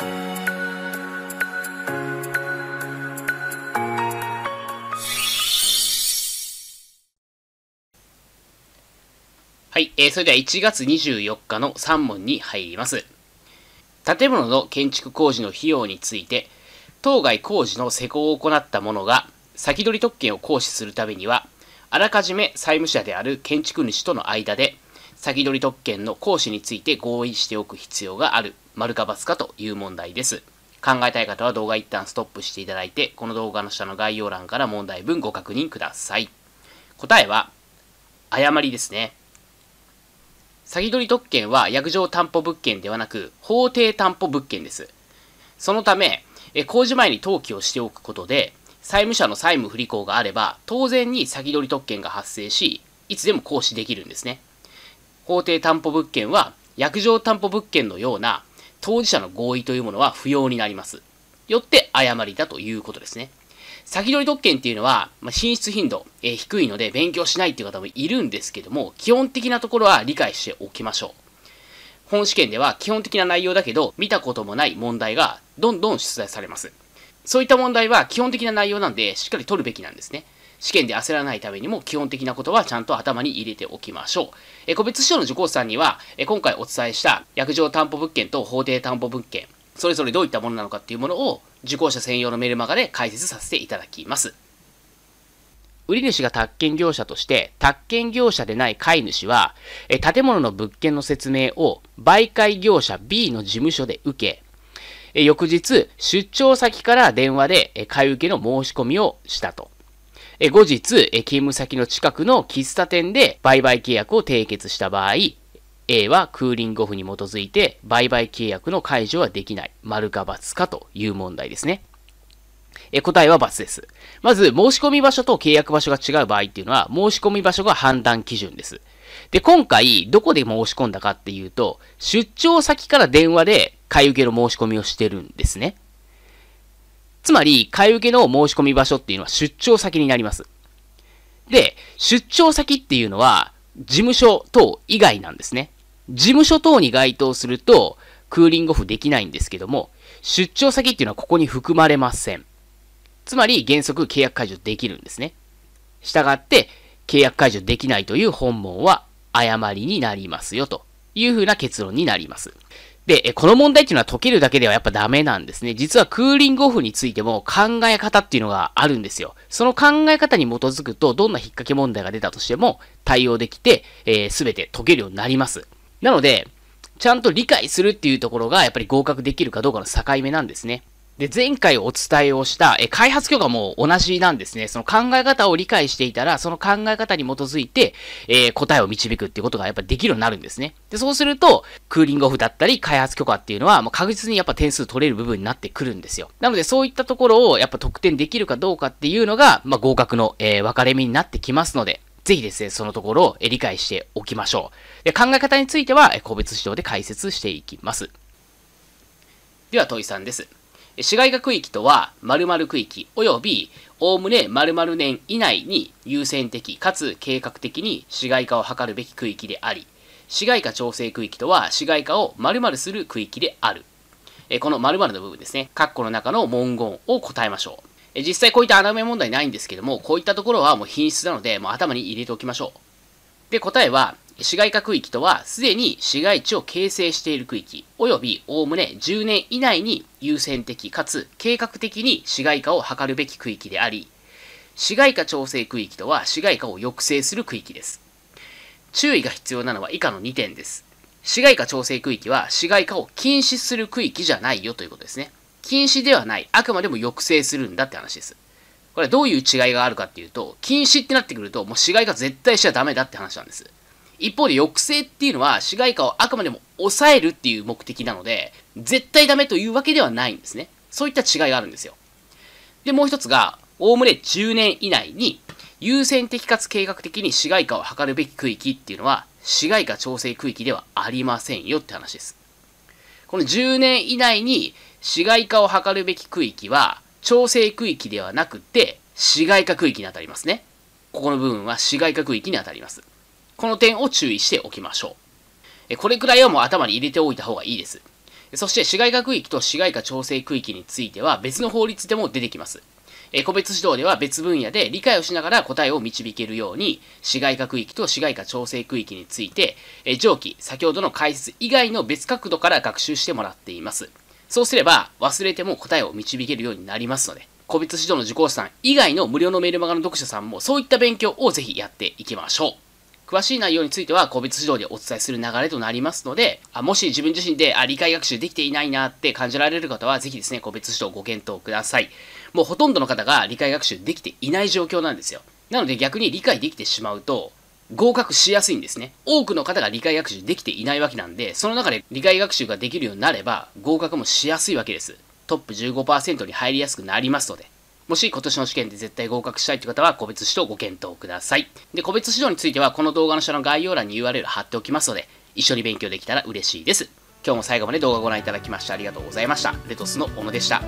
はい、えー、それでは1月24日の3問に入ります。建物の建築工事の費用について、当該工事の施工を行った者が、先取り特権を行使するためには、あらかじめ債務者である建築主との間で、先取り特権の行使について合意しておく必要がある、丸か×かという問題です。考えたい方は動画一旦ストップしていただいて、この動画の下の概要欄から問題文ご確認ください。答えは、誤りですね。先取り特権は約定担保物件ではなく、法定担保物件です。そのため、工事前に登記をしておくことで、債務者の債務不履行があれば、当然に先取り特権が発生し、いつでも行使できるんですね。法定担保物件は、約定担保物件のような当事者の合意というものは不要になります。よって誤りだということですね。先取り特権っていうのは、まあ、進出頻度、えー、低いので勉強しないっていう方もいるんですけども、基本的なところは理解しておきましょう。本試験では基本的な内容だけど、見たこともない問題がどんどん出題されます。そういった問題は基本的な内容なんで、しっかり取るべきなんですね。試験で焦らないためにも基本的なことはちゃんと頭に入れておきましょう。え個別指導の受講者さんには、え今回お伝えした約定担保物件と法定担保物件、それぞれどういったものなのかっていうものを受講者専用のメルマガで解説させていただきます。売主が宅建業者として、宅建業者でない買い主は、え建物の物件の説明を媒介業者 B の事務所で受け、え翌日、出張先から電話で、え買い受けの申し込みをしたと。え後日、え勤務先の近くの喫茶店で売買契約を締結した場合、A はクーリングオフに基づいて売買契約の解除はできない。丸か×かという問題ですね。え答えは×です。まず、申し込み場所と契約場所が違う場合っていうのは、申し込み場所が判断基準です。で、今回、どこで申し込んだかっていうと、出張先から電話で買い受けの申し込みをしてるんですね。つまり、買い受けの申し込み場所っていうのは出張先になります。で、出張先っていうのは、事務所等以外なんですね。事務所等に該当すると、クーリングオフできないんですけども、出張先っていうのはここに含まれません。つまり、原則契約解除できるんですね。したがって、契約解除できないという本文は誤りになりますよというふうな結論になります。で、この問題っていうのは解けるだけではやっぱダメなんですね。実はクーリングオフについても考え方っていうのがあるんですよ。その考え方に基づくと、どんな引っ掛け問題が出たとしても対応できて、す、えー、べ、て解けるようになります。なので、ちゃんと理解するっていうところが、やっぱり合格できるかどうかの境目なんですね。で、前回お伝えをした、え開発許可も同じなんですね。その考え方を理解していたら、その考え方に基づいて、えー、答えを導くっていうことがやっぱできるようになるんですね。で、そうすると、クーリングオフだったり、開発許可っていうのは、もう確実にやっぱ点数取れる部分になってくるんですよ。なので、そういったところをやっぱ得点できるかどうかっていうのが、まあ、合格の、えー、分かれ目になってきますので、ぜひですね、そのところを理解しておきましょう。で考え方については、個別指導で解説していきます。では、問いさんです。市街化区域とは、〇〇区域及び、おおむね〇〇年以内に優先的かつ計画的に市街化を図るべき区域であり、市街化調整区域とは、市街化を〇〇する区域である。えこの〇〇の部分ですね、括弧の中の文言を答えましょう。え実際こういった穴埋め問題ないんですけども、こういったところはもう品質なので、もう頭に入れておきましょう。で、答えは、市街化区域とは、すでに市街地を形成している区域、及びおおむね10年以内に優先的かつ計画的に市街化を図るべき区域であり、市街化調整区域とは市街化を抑制する区域です。注意が必要なのは以下の2点です。市街化調整区域は市街化を禁止する区域じゃないよということですね。禁止ではない、あくまでも抑制するんだって話です。これどういう違いがあるかっていうと、禁止ってなってくると、もう市街化絶対しちゃダメだって話なんです。一方で抑制っていうのは市街化をあくまでも抑えるっていう目的なので、絶対ダメというわけではないんですね。そういった違いがあるんですよ。で、もう一つが、おおむね10年以内に優先的かつ計画的に市街化を図るべき区域っていうのは、市街化調整区域ではありませんよって話です。この10年以内に市街化を図るべき区域は、調整区域ではなくて、市街化区域に当たりますね。ここの部分は市街化区域に当たります。この点を注意しておきましょう。これくらいはもう頭に入れておいた方がいいです。そして、市街化区域と市街化調整区域については別の法律でも出てきます。個別指導では別分野で理解をしながら答えを導けるように、市街化区域と市街化調整区域について、上記、先ほどの解説以外の別角度から学習してもらっています。そうすれば、忘れても答えを導けるようになりますので、個別指導の受講者さん以外の無料のメールマガの読者さんも、そういった勉強をぜひやっていきましょう。詳しい内容については個別指導でお伝えする流れとなりますので、あもし自分自身であ理解学習できていないなって感じられる方は、ぜひですね、個別指導ご検討ください。もうほとんどの方が理解学習できていない状況なんですよ。なので逆に理解できてしまうと、合格しやすいんですね。多くの方が理解学習できていないわけなんで、その中で理解学習ができるようになれば、合格もしやすいわけです。トップ15%に入りやすくなりますので。もし今年の試験で絶対合格したいという方は個別指導ご検討ください。で、個別指導についてはこの動画の下の概要欄に URL 貼っておきますので、一緒に勉強できたら嬉しいです。今日も最後まで動画をご覧いただきましてありがとうございました。レトスの小野でした。